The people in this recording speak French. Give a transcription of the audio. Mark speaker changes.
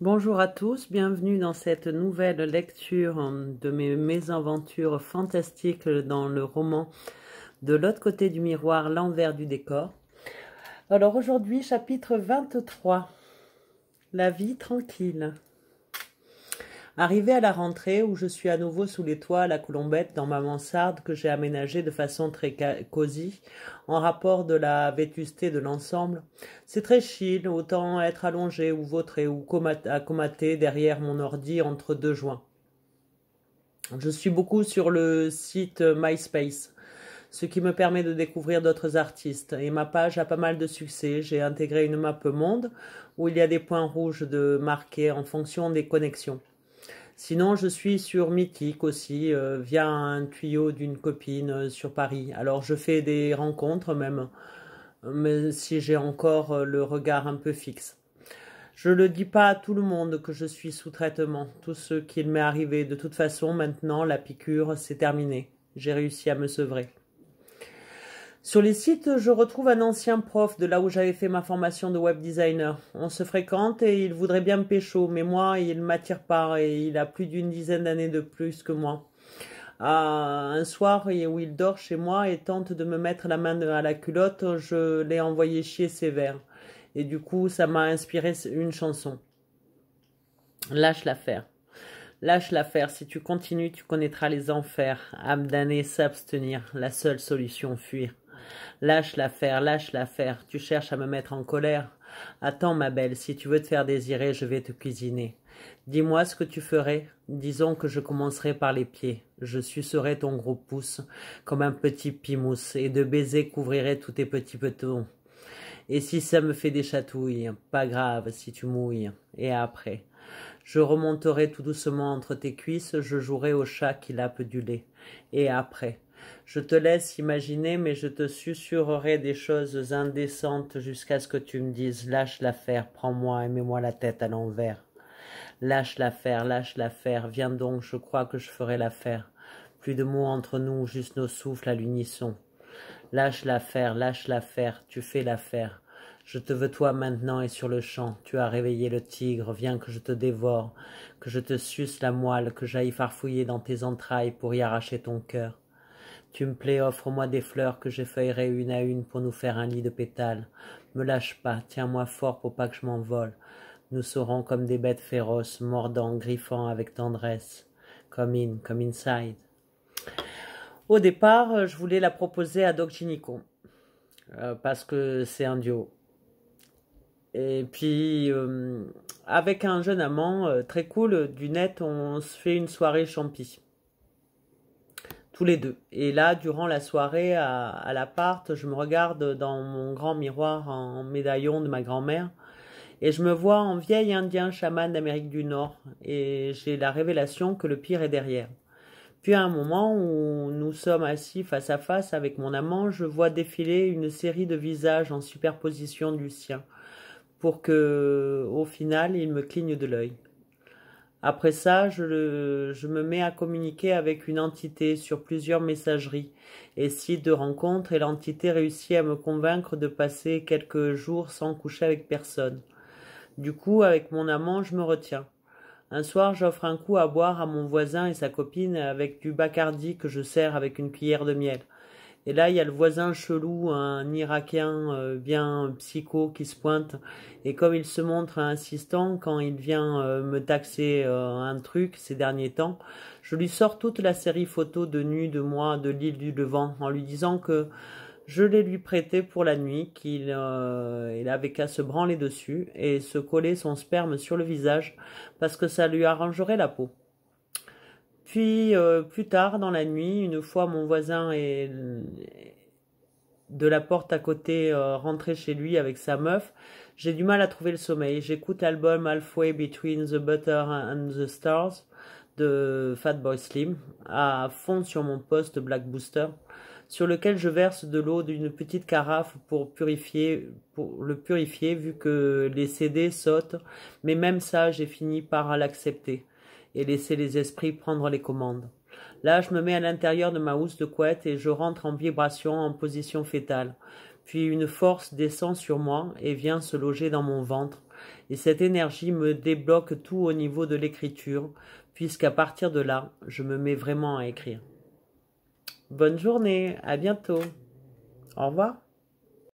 Speaker 1: Bonjour à tous, bienvenue dans cette nouvelle lecture euh, de mes mésaventures fantastiques dans le roman De l'autre côté du miroir, l'envers du décor. Alors aujourd'hui, chapitre 23, La vie tranquille. Arrivé à la rentrée, où je suis à nouveau sous les toits à la Colombette, dans ma mansarde que j'ai aménagée de façon très cosy, en rapport de la vétusté de l'ensemble, c'est très chill, autant être allongé ou vautré ou comaté derrière mon ordi entre deux joints. Je suis beaucoup sur le site MySpace ce qui me permet de découvrir d'autres artistes. Et ma page a pas mal de succès. J'ai intégré une map monde où il y a des points rouges de marqués en fonction des connexions. Sinon, je suis sur Mythique aussi, euh, via un tuyau d'une copine euh, sur Paris. Alors, je fais des rencontres même, mais si j'ai encore euh, le regard un peu fixe. Je ne le dis pas à tout le monde que je suis sous traitement, tout ce qu'il m'est arrivé. De toute façon, maintenant, la piqûre, c'est terminé. J'ai réussi à me sevrer. Sur les sites, je retrouve un ancien prof de là où j'avais fait ma formation de web designer. On se fréquente et il voudrait bien me pécho, mais moi, il m'attire pas et il a plus d'une dizaine d'années de plus que moi. un soir où il dort chez moi et tente de me mettre la main à la culotte, je l'ai envoyé chier sévère. Et du coup, ça m'a inspiré une chanson. Lâche l'affaire. Lâche l'affaire, si tu continues, tu connaîtras les enfers. Âme d'année, s'abstenir, la seule solution, fuir. Lâche l'affaire, lâche l'affaire, tu cherches à me mettre en colère. Attends, ma belle, si tu veux te faire désirer, je vais te cuisiner. Dis-moi ce que tu ferais. Disons que je commencerai par les pieds. Je sucerai ton gros pouce comme un petit pimousse, et de baisers couvrirai tous tes petits petons. Et si ça me fait des chatouilles, pas grave si tu mouilles. Et après, je remonterai tout doucement entre tes cuisses, je jouerai au chat qui lape du lait. Et après, je te laisse imaginer, mais je te susurrerai des choses indécentes jusqu'à ce que tu me dises lâche l'affaire, prends-moi et mets-moi la tête à l'envers. Lâche l'affaire, lâche l'affaire, viens donc, je crois que je ferai l'affaire. Plus de mots entre nous, juste nos souffles à l'unisson. Lâche l'affaire, lâche l'affaire, tu fais l'affaire. Je te veux toi maintenant et sur le champ. Tu as réveillé le tigre, viens que je te dévore, que je te suce la moelle, que j'aille farfouiller dans tes entrailles pour y arracher ton cœur. Tu me plais, offre-moi des fleurs que j'effeuillerai une à une pour nous faire un lit de pétales. Me lâche pas, tiens-moi fort pour pas que je m'envole. Nous serons comme des bêtes féroces, mordant, griffant avec tendresse. Come in, come inside. Au départ, je voulais la proposer à Doc Ginico, euh, parce que c'est un duo. Et puis, euh, avec un jeune amant euh, très cool du net, on se fait une soirée champi tous les deux. Et là, durant la soirée à, l'appart, je me regarde dans mon grand miroir en médaillon de ma grand-mère et je me vois en vieil indien chaman d'Amérique du Nord et j'ai la révélation que le pire est derrière. Puis à un moment où nous sommes assis face à face avec mon amant, je vois défiler une série de visages en superposition du sien pour que au final il me cligne de l'œil. Après ça, je, me mets à communiquer avec une entité sur plusieurs messageries et sites de rencontres et l'entité réussit à me convaincre de passer quelques jours sans coucher avec personne. Du coup, avec mon amant, je me retiens. Un soir, j'offre un coup à boire à mon voisin et sa copine avec du bacardi que je sers avec une cuillère de miel. Et là, il y a le voisin chelou, un Irakien euh, bien psycho qui se pointe. Et comme il se montre insistant, quand il vient euh, me taxer euh, un truc ces derniers temps, je lui sors toute la série photo de nu de moi de l'île du Levant en lui disant que je l'ai lui prêté pour la nuit, qu'il il avait qu'à se branler dessus et se coller son sperme sur le visage parce que ça lui arrangerait la peau. Puis euh, plus tard dans la nuit, une fois mon voisin est de la porte à côté euh, rentré chez lui avec sa meuf, j'ai du mal à trouver le sommeil. J'écoute l'album Halfway Between the Butter and the Stars de Fatboy Slim à fond sur mon poste Black Booster sur lequel je verse de l'eau d'une petite carafe pour purifier, pour le purifier vu que les CD sautent, mais même ça j'ai fini par l'accepter et laisser les esprits prendre les commandes. Là, je me mets à l'intérieur de ma housse de couette et je rentre en vibration en position fétale. Puis une force descend sur moi et vient se loger dans mon ventre. Et cette énergie me débloque tout au niveau de l'écriture, puisqu'à partir de là, je me mets vraiment à écrire. Bonne journée, à bientôt. Au revoir.